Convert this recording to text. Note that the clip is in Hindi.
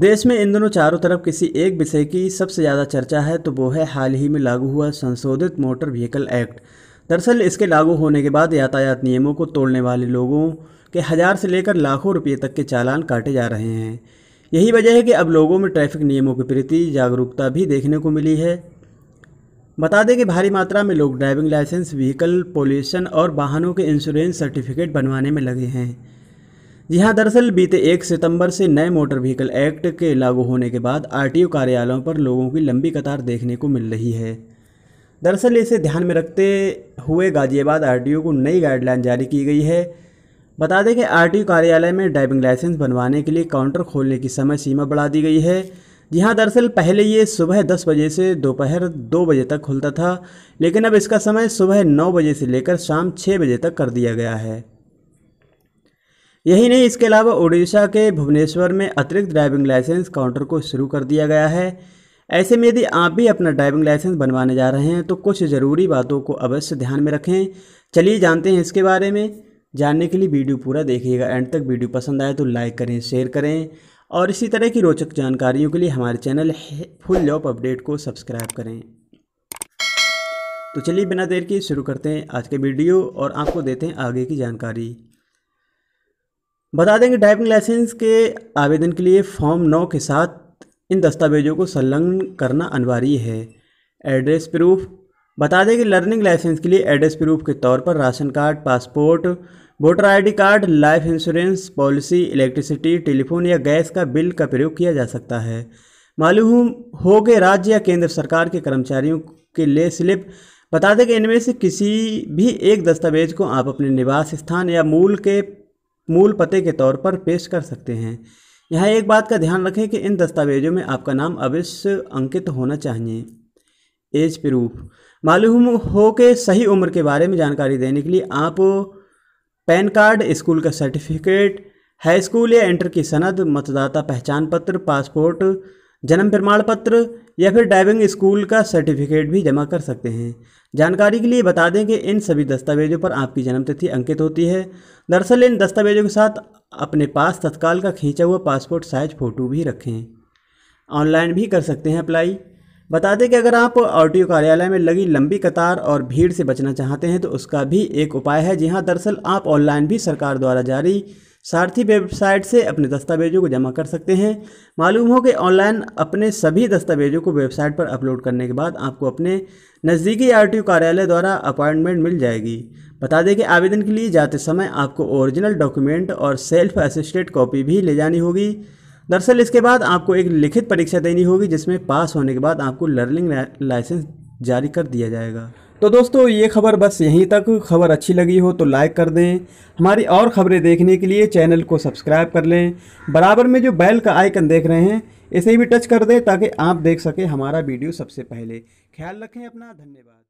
देश में इन दोनों चारों तरफ किसी एक विषय की सबसे ज़्यादा चर्चा है तो वो है हाल ही में लागू हुआ संशोधित मोटर व्हीकल एक्ट दरअसल इसके लागू होने के बाद यातायात नियमों को तोड़ने वाले लोगों के हज़ार से लेकर लाखों रुपये तक के चालान काटे जा रहे हैं यही वजह है कि अब लोगों में ट्रैफिक नियमों के प्रति जागरूकता भी देखने को मिली है बता दें कि भारी मात्रा में लोग ड्राइविंग लाइसेंस व्हीकल पोल्यूशन और वाहनों के इंश्योरेंस सर्टिफिकेट बनवाने में लगे हैं जी हाँ दरअसल बीते एक सितंबर से नए मोटर व्हीकल एक्ट के लागू होने के बाद आरटीओ कार्यालयों पर लोगों की लंबी कतार देखने को मिल रही है दरअसल इसे ध्यान में रखते हुए गाजियाबाद आरटीओ को नई गाइडलाइन जारी की गई है बता दें कि आरटीओ कार्यालय में ड्राइविंग लाइसेंस बनवाने के लिए काउंटर खोलने की समय सीमा बढ़ा दी गई है जी हाँ दरअसल पहले ये सुबह दस बजे से दोपहर दो बजे तक खुलता था लेकिन अब इसका समय सुबह नौ बजे से लेकर शाम छः बजे तक कर दिया गया है यही नहीं इसके अलावा उड़ीसा के भुवनेश्वर में अतिरिक्त ड्राइविंग लाइसेंस काउंटर को शुरू कर दिया गया है ऐसे में यदि आप भी अपना ड्राइविंग लाइसेंस बनवाने जा रहे हैं तो कुछ ज़रूरी बातों को अवश्य ध्यान में रखें चलिए जानते हैं इसके बारे में जानने के लिए वीडियो पूरा देखिएगा एंड तक वीडियो पसंद आए तो लाइक करें शेयर करें और इसी तरह की रोचक जानकारियों के लिए हमारे चैनल फुल लॉप अपडेट को सब्सक्राइब करें तो चलिए बिना देर के शुरू करते हैं आज के वीडियो और आपको देते हैं आगे की जानकारी बता दें कि ड्राइविंग लाइसेंस के आवेदन के लिए फॉर्म नौ के साथ इन दस्तावेजों को संलग्न करना अनिवार्य है एड्रेस प्रूफ बता दें कि लर्निंग लाइसेंस के लिए एड्रेस प्रूफ के तौर पर ration card passport voter ID card life insurance policy electricity telephone या गैस का बिल का प्रयोग किया जा सकता है मालूम हो गए राज्य या केंद्र सरकार के कर्मचारियों के लिए स्लिप बता दें कि इनमें से किसी भी एक दस्तावेज को आप अपने निवास स्थान या मूल के मूल पते के तौर पर पेश कर सकते हैं यहाँ एक बात का ध्यान रखें कि इन दस्तावेजों में आपका नाम अवश्य अंकित होना चाहिए एज प्रूफ मालूम हो के सही उम्र के बारे में जानकारी देने के लिए आप पैन कार्ड स्कूल का सर्टिफिकेट हाई स्कूल या इंटर की सनद मतदाता पहचान पत्र पासपोर्ट जन्म प्रमाण पत्र या फिर ड्राइविंग स्कूल का सर्टिफिकेट भी जमा कर सकते हैं जानकारी के लिए बता दें कि इन सभी दस्तावेजों पर आपकी जन्म तिथि अंकित होती है दरअसल इन दस्तावेजों के साथ अपने पास तत्काल का खींचा हुआ पासपोर्ट साइज फ़ोटो भी रखें ऑनलाइन भी कर सकते हैं अप्लाई बता दें कि अगर आप आर कार्यालय में लगी लंबी कतार और भीड़ से बचना चाहते हैं तो उसका भी एक उपाय है जी हाँ दरअसल आप ऑनलाइन भी सरकार द्वारा जारी सारथी वेबसाइट से अपने दस्तावेजों को जमा कर सकते हैं मालूम हो कि ऑनलाइन अपने सभी दस्तावेजों को वेबसाइट पर अपलोड करने के बाद आपको अपने नज़दीकी आर कार्यालय द्वारा अपॉइंटमेंट मिल जाएगी बता दें कि आवेदन के लिए जाते समय आपको ओरिजिनल डॉक्यूमेंट और सेल्फ असिस्टेड कॉपी भी ले जानी होगी दरअसल इसके बाद आपको एक लिखित परीक्षा देनी होगी जिसमें पास होने के बाद आपको लर्निंग लाइसेंस जारी कर दिया जाएगा तो दोस्तों ये खबर बस यहीं तक खबर अच्छी लगी हो तो लाइक कर दें हमारी और खबरें देखने के लिए चैनल को सब्सक्राइब कर लें बराबर में जो बैल का आइकन देख रहे हैं इसे भी टच कर दें ताकि आप देख सकें हमारा वीडियो सबसे पहले ख्याल रखें अपना धन्यवाद